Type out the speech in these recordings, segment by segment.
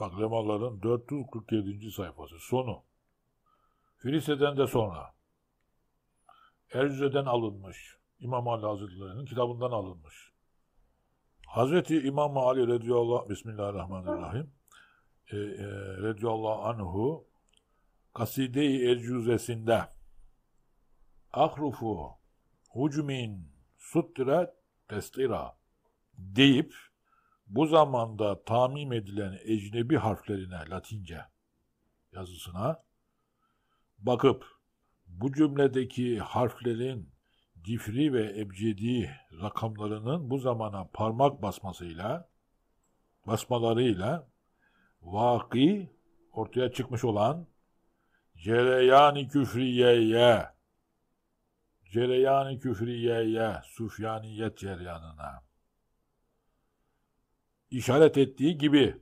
Bak Lemalların 447. sayfası sonu. Filise'den de sonra. Erzüze'den alınmış. İmam Ali Hazretleri'nin kitabından alınmış. Hazreti İmam Ali radıyallahu Bismillahirrahmanirrahim e, e, radıyallahu anhu Kaside-i Erzüzesinde Ahrufu hucmin suttira testira deyip bu zamanda tamim edilen ecnebi harflerine Latince yazısına bakıp bu cümledeki harflerin cifri ve ebcedi rakamlarının bu zamana parmak basmasıyla basmalarıyla vaki ortaya çıkmış olan cereyan küfriyeye cereyan küfriyeye sufyaniyet cereyanına işaret ettiği gibi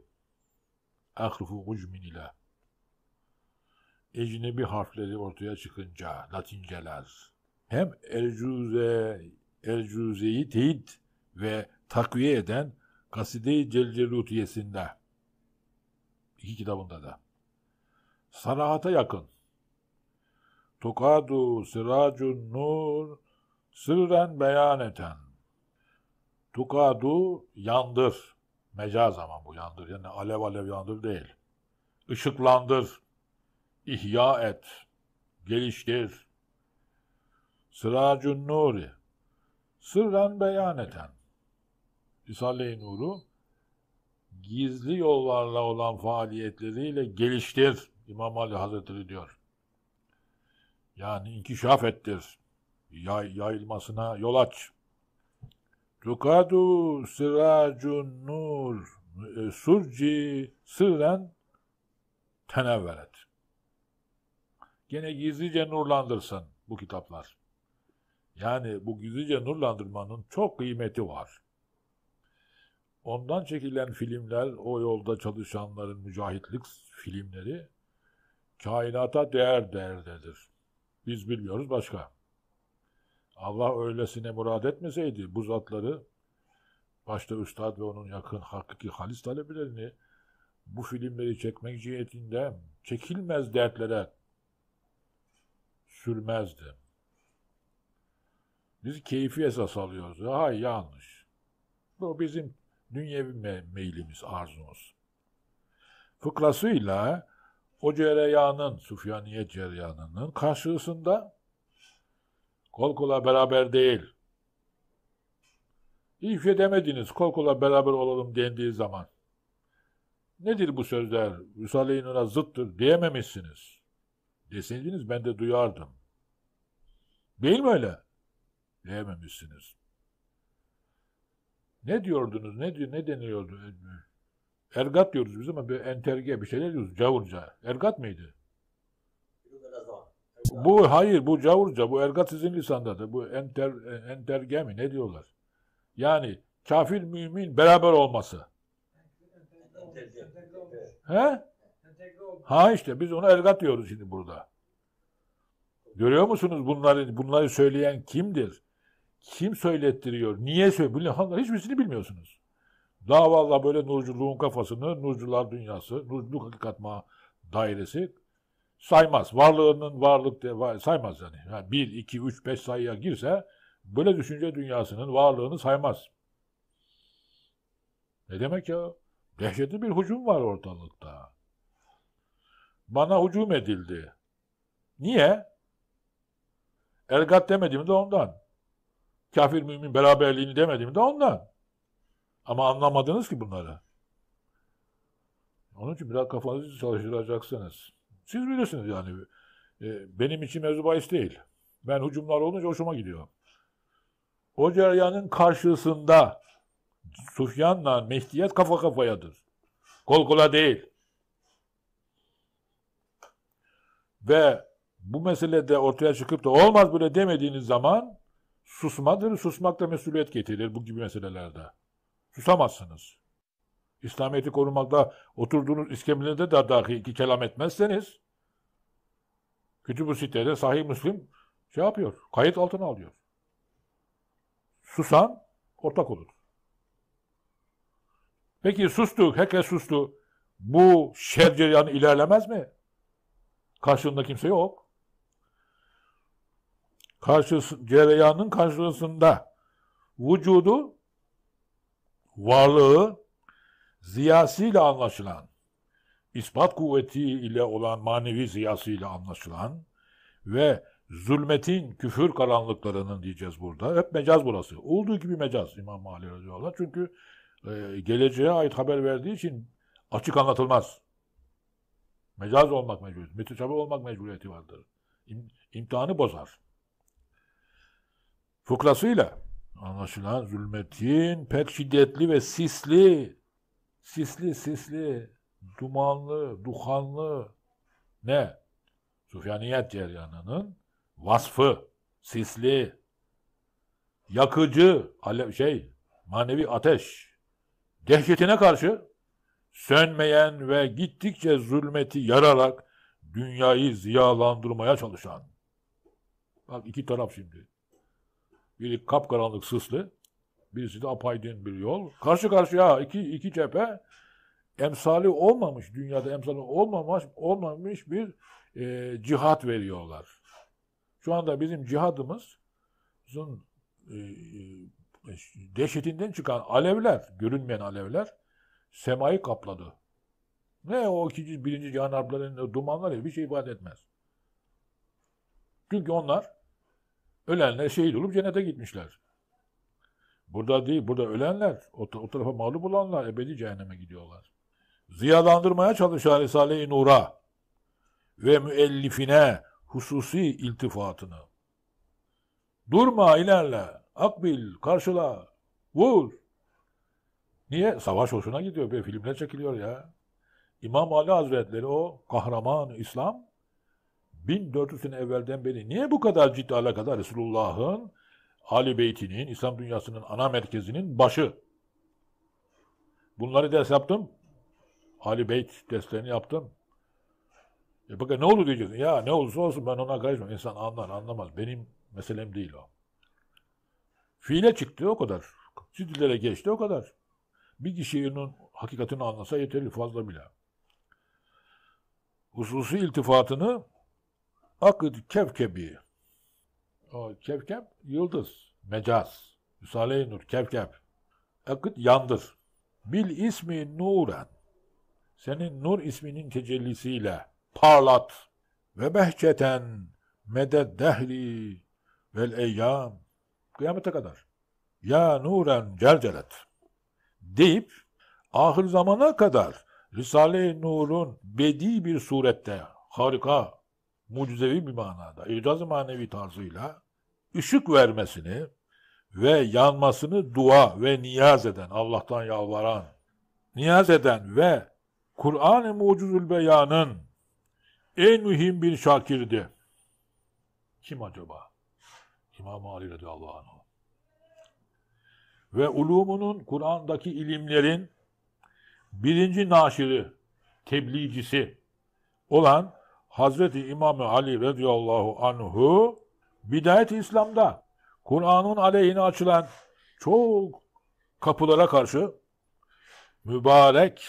ahrufu ucmin ila ecnebi harfleri ortaya çıkınca latinceler hem ercuze ercuzeyi teyit ve takviye eden Kaside-i Celcelutiyesinde iki kitabında da sanahata yakın Tukadu siracun nur sırren beyaneten Tukadu yandır Mecaz ama bu yandır. Yani alev alev yandır değil. Işıklandır, ihya et, geliştir. Sıracun nuri, sırran beyaneten. Risale-i Nur'u gizli yollarla olan faaliyetleriyle geliştir. İmam Ali Hazretleri diyor. Yani inkişaf ettir. Yay, yayılmasına yol aç. Tukadu sıracun nur e, surci sırren tenevveret. Gene gizlice nurlandırsın bu kitaplar. Yani bu gizlice nurlandırmanın çok kıymeti var. Ondan çekilen filmler, o yolda çalışanların mücahitlik filmleri kainata değer değerdedir. Biz bilmiyoruz başka. Allah öylesine murad etmeseydi bu zatları başta Üstad ve onun yakın hakiki halis talebelerini bu filmleri çekmek cihetinde çekilmez dertlere sürmezdi. Biz keyfi esas alıyoruz. Hayır yanlış. Bu bizim dünyevi me meylimiz, arzumuz. Fıkrasıyla o cereyanın, Sufyaniyet cereyanının karşısında Kol kola beraber değil. Hiçbir şey demediniz kol kola beraber olalım dendiği zaman. Nedir bu sözler? Risale-i zıttır diyememişsiniz. Deseydiniz ben de duyardım. Değil mi öyle? Diyememişsiniz. Ne diyordunuz? Ne, ne deniyordu? Ergat diyoruz biz ama bir enterge bir şeyler diyoruz. Cavurca. Ergat mıydı? bu, hayır bu Cavurca bu ergat Ergatiz'in lisandadır. Bu enter, entergemi ne diyorlar? Yani kafir mümin beraber olması. He? Ha işte biz ona ergat diyoruz şimdi burada. Görüyor musunuz bunları bunları söyleyen kimdir? Kim söylettiriyor? Niye söylüyor? Bunlar hiçbirisini bilmiyorsunuz. Daha valla böyle nurculuğun kafasını, nurcular dünyası, nurculuk hakikat dairesi saymaz. Varlığının varlık de, saymaz yani. yani. 1, 2, 3, 5 sayıya girse böyle düşünce dünyasının varlığını saymaz. Ne demek ya? Dehşetli bir hücum var ortalıkta. Bana hücum edildi. Niye? Elgat demedim de ondan. Kafir mümin beraberliğini demedim de ondan. Ama anlamadınız ki bunları. Onun için biraz kafanızı çalıştıracaksınız. Siz bilirsiniz yani. E, benim için mevzu bahis değil. Ben hücumlar olunca hoşuma gidiyor. O ceryanın karşısında Sufyan'la Mehdiyet kafa kafayadır. Kol kola değil. Ve bu meselede ortaya çıkıp da olmaz böyle demediğiniz zaman susmadır. Susmak da mesuliyet getirir bu gibi meselelerde. Susamazsınız. İslamiyet'i korumakta oturduğunuz iskemlede de dahi iki kelam etmezseniz Kütüb-ü Sitte'de Sahih Müslim şey yapıyor, kayıt altına alıyor. Susan ortak olur. Peki sustu, heke sustu. Bu şerceyan ilerlemez mi? Karşılığında kimse yok. Karşı cereyanın karşısında vücudu, varlığı ziyasıyla anlaşılan, ispat kuvveti ile olan manevi ziyasıyla anlaşılan ve zulmetin, küfür karanlıklarının diyeceğiz burada. Hep mecaz burası. Olduğu gibi mecaz İmam Ali radıyallahu anh. Çünkü e, geleceğe ait haber verdiği için açık anlatılmaz. Mecaz olmak mecburiyeti, müteşabih olmak mecburiyeti vardır. İm, imtihanı bozar. Fıkrasıyla anlaşılan zulmetin pek şiddetli ve sisli sisli sisli, dumanlı, duhanlı ne? Sufyaniyet ceryanının vasfı, sisli, yakıcı, alev, şey, manevi ateş, dehşetine karşı sönmeyen ve gittikçe zulmeti yararak dünyayı ziyalandırmaya çalışan. Bak iki taraf şimdi. Biri kapkaranlık sıslı, Birisi de apaydin bir yol. Karşı karşıya iki, iki cephe emsali olmamış, dünyada emsali olmamış, olmamış bir e, cihat veriyorlar. Şu anda bizim cihadımızın e, e dehşetinden çıkan alevler, görünmeyen alevler semayı kapladı. Ne o ikinci, birinci cihan harplerinin dumanları bir şey ifade etmez. Çünkü onlar ölenler şehit olup cennete gitmişler. Burada değil, burada ölenler, o, o tarafa mağlup olanlar ebedi cehenneme gidiyorlar. Ziyalandırmaya çalışan Risale-i Nur'a ve müellifine hususi iltifatını. Durma ilerle, akbil, karşıla, vur. Niye? Savaş hoşuna gidiyor, böyle filmler çekiliyor ya. İmam Ali Hazretleri o kahraman İslam 1400 sene evvelden beri niye bu kadar ciddi alakadar Resulullah'ın Ali Beyti'nin, İslam dünyasının ana merkezinin başı. Bunları ders yaptım. Ali Beyt derslerini yaptım. E bakın ne oldu diyeceksin. Ya ne olursa olsun ben ona karışmam. İnsan anlar anlamaz. Benim meselem değil o. Fiile çıktı o kadar. Cidilere geçti o kadar. Bir kişinin hakikatini anlasa yeterli fazla bile. Hususi iltifatını akıd kevkebi o, kevkep yıldız, mecaz. Risale-i Nur, kevkep. Akıt yandır. Bil ismi nuren. Senin nur isminin tecellisiyle parlat. Ve behçeten meded dehri vel eyyam. Kıyamete kadar. Ya nuren celcelet. Deyip ahir zamana kadar Risale-i Nur'un bedi bir surette harika, mucizevi bir manada, icaz manevi tarzıyla ışık vermesini ve yanmasını dua ve niyaz eden, Allah'tan yalvaran, niyaz eden ve Kur'an-ı Mucizül Beyan'ın en mühim bir şakirdi. Kim acaba? İmam Ali radıyallahu anh. Ve ulumunun Kur'an'daki ilimlerin birinci naşiri, tebliğcisi olan Hazreti İmam Ali radıyallahu anhu bidayet İslam'da Kur'an'ın aleyhine açılan çok kapılara karşı mübarek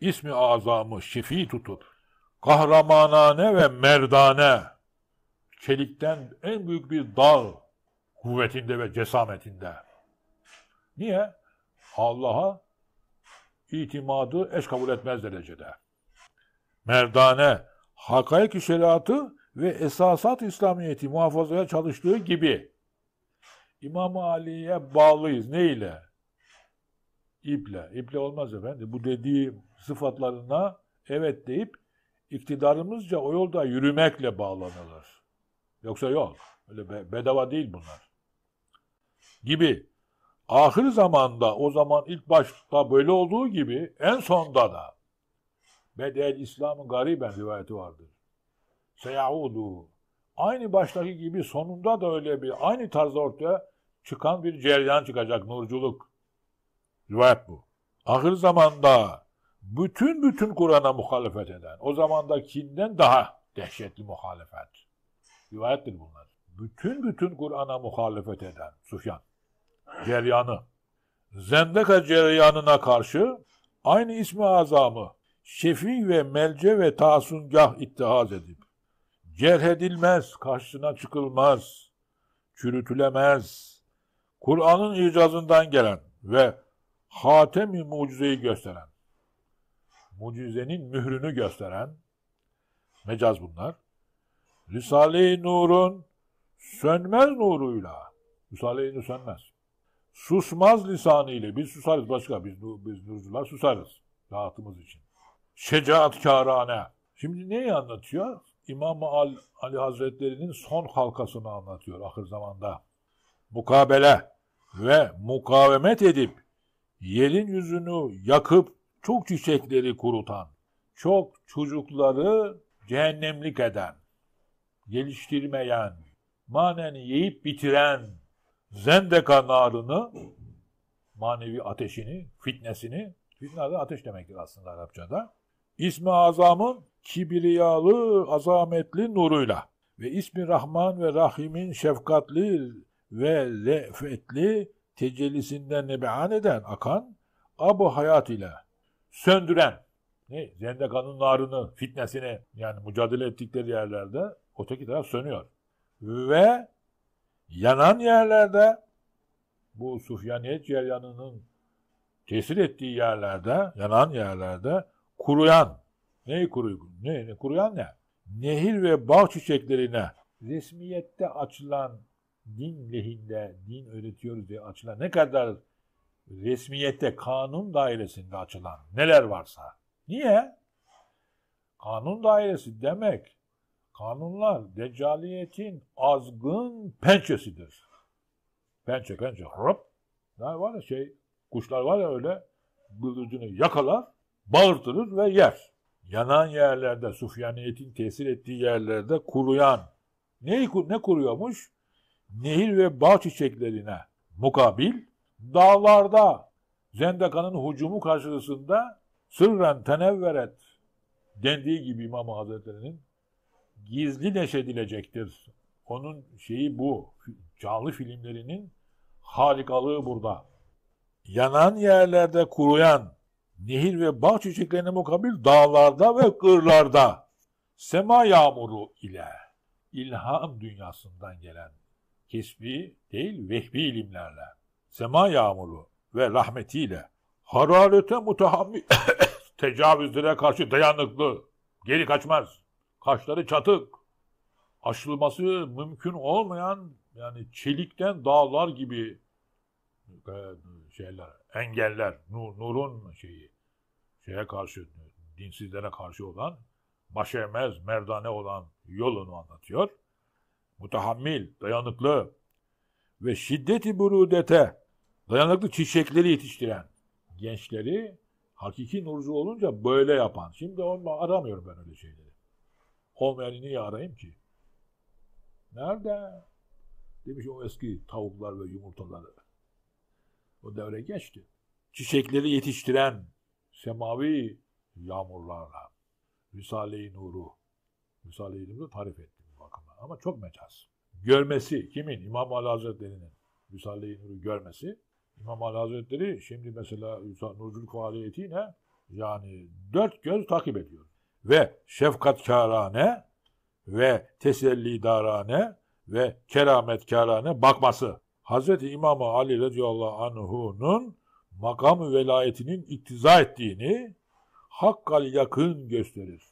ismi azamı şifi tutup kahramanane ve merdane çelikten en büyük bir dal kuvvetinde ve cesametinde. Niye? Allah'a itimadı eş kabul etmez derecede. Merdane, hakayık i şeriatı ve esasat İslamiyeti muhafazaya çalıştığı gibi İmam Ali'ye bağlıyız. Ne ile? İple. İple olmaz efendim. Bu dediği sıfatlarına evet deyip iktidarımızca o yolda yürümekle bağlanılır. Yoksa yok. Öyle bedava değil bunlar. Gibi. Ahir zamanda o zaman ilk başta böyle olduğu gibi en sonda da Bedel İslam'ın gariben rivayeti vardır seyaudu. Aynı baştaki gibi sonunda da öyle bir aynı tarzda ortaya çıkan bir ceryan çıkacak nurculuk. Rivayet bu. Ahir zamanda bütün bütün Kur'an'a muhalefet eden, o zamandakinden daha dehşetli muhalefet. Rivayettir bunlar. Bütün bütün Kur'an'a muhalefet eden Sufyan. Ceryanı. Zendeka ceryanına karşı aynı ismi azamı şefi ve melce ve tasungah ittihaz edip cerhedilmez, karşısına çıkılmaz, çürütülemez. Kur'an'ın icazından gelen ve hatemi mucizeyi gösteren, mucizenin mührünü gösteren, mecaz bunlar, Risale-i Nur'un sönmez nuruyla, Risale-i Nur sönmez, susmaz lisanıyla, biz susarız başka, biz, biz nurcular susarız rahatımız için. Şecaatkârâne. Şimdi neyi anlatıyor? imam Ali, Ali Hazretleri'nin son halkasını anlatıyor ahir zamanda. Mukabele ve mukavemet edip yerin yüzünü yakıp çok çiçekleri kurutan, çok çocukları cehennemlik eden, geliştirmeyen, manen yiyip bitiren zendeka narını, manevi ateşini, fitnesini, fitne de ateş demektir aslında Arapçada, İsmi Azam'ın kibriyalı, azametli nuruyla ve ismi Rahman ve Rahim'in şefkatli ve re'fetli tecellisinden nebehan eden akan abu hayat ile söndüren ne? Zendekanın narını, fitnesini yani mücadele ettikleri yerlerde öteki taraf sönüyor. Ve yanan yerlerde bu Sufyaniyet ceryanının tesir ettiği yerlerde, yanan yerlerde kuruyan, neyi kuruyan Ne, ne, kuruyan ne? Nehir ve bağ çiçeklerine resmiyette açılan din lehinde, din öğretiyoruz diye açılan ne kadar resmiyette, kanun dairesinde açılan neler varsa. Niye? Kanun dairesi demek kanunlar deccaliyetin azgın pençesidir. Pençe pençe hop. Ne var ya şey kuşlar var ya öyle bıldırcını yakalar bağırtırır ve yer. Yanan yerlerde, sufyaniyetin tesir ettiği yerlerde kuruyan, ne, ne kuruyormuş? Nehir ve bağ çiçeklerine mukabil, dağlarda Zendaka'nın hücumu karşısında sırren tenevveret dendiği gibi İmam Hazretleri'nin gizli neşedilecektir. Onun şeyi bu. Canlı filmlerinin harikalığı burada. Yanan yerlerde kuruyan nehir ve bağ çiçeklerine mukabil dağlarda ve kırlarda sema yağmuru ile ilham dünyasından gelen kesbi değil vehbi ilimlerle sema yağmuru ve rahmetiyle hararete mutahammil tecavüzlere karşı dayanıklı geri kaçmaz kaşları çatık aşılması mümkün olmayan yani çelikten dağlar gibi e, şeyler engeller nur, nurun şeyi şeye karşı, dinsizlere karşı olan, baş eğmez, merdane olan yolunu anlatıyor. Mutahammil, dayanıklı ve şiddeti burudete, dayanıklı çiçekleri yetiştiren gençleri hakiki nurcu olunca böyle yapan. Şimdi onu aramıyorum ben öyle şeyleri. Olmayanı niye arayayım ki? Nerede? Demiş o eski tavuklar ve yumurtaları. O devre geçti. Çiçekleri yetiştiren semavi yağmurlarla Risale-i Nur'u Risale-i İlim'de tarif ettim bakımdan. Ama çok mecaz. Görmesi kimin? İmam Ali Hazretleri'nin Risale-i Nur'u görmesi. İmam Ali Hazretleri şimdi mesela Nurculuk faaliyetiyle yani dört göz takip ediyor. Ve şefkatkârâne ve tesellidarane ve kerametkârâne bakması. Hazreti İmam Ali radıyallahu anhu'nun makam velayetinin iktiza ettiğini hakkal yakın gösterir.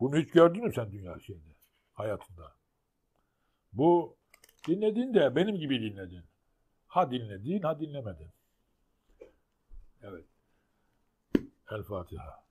Bunu hiç gördün mü sen dünya şeyinde, hayatında? Bu dinledin de benim gibi dinledin. Ha dinledin, ha dinlemedin. Evet. El Fatiha.